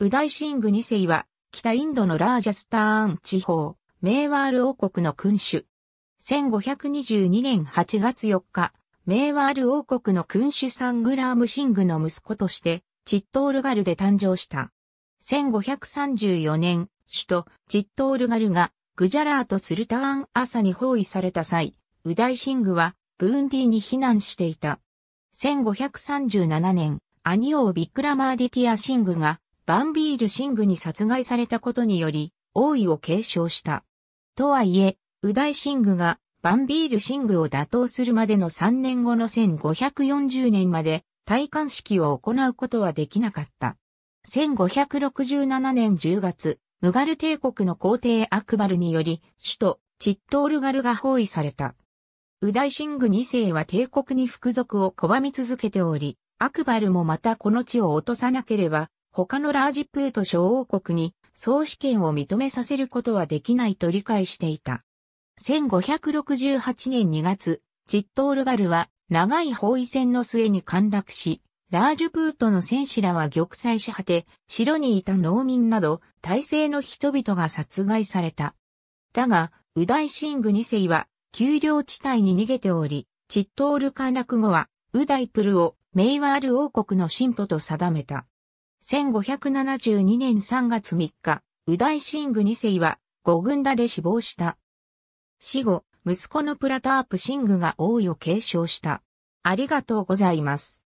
ウダイシング2世は、北インドのラージャスターン地方、メーワール王国の君主。1522年8月4日、メーワール王国の君主サングラームシングの息子として、チットールガルで誕生した。1534年、首都チットールガルがグジャラートスルターン朝に包囲された際、ウダイシングはブーンディに避難していた。1537年、兄王ビクラマーディティアシングがバンビール・シングに殺害されたことにより、王位を継承した。とはいえ、ウダイ・シングがバンビール・シングを打倒するまでの3年後の1540年まで、戴冠式を行うことはできなかった。1567年10月、ムガル帝国の皇帝アクバルにより、首都チットールガルが包囲された。ウダイシング2世は帝国に服属を拒み続けており、アクバルもまたこの地を落とさなければ、他のラージプート諸王国に総主権を認めさせることはできないと理解していた。1568年2月、チットールガルは長い包囲戦の末に陥落し、ラージュプートの戦士らは玉砕し果て、城にいた農民など、大勢の人々が殺害された。だが、ウダイシング2世は、丘陵地帯に逃げており、チットール陥落後は、ウダイプルをメイワール王国の信徒と定めた。1572年3月3日、右大神グ2世は、五軍打で死亡した。死後、息子のプラタープ神グが王位を継承した。ありがとうございます。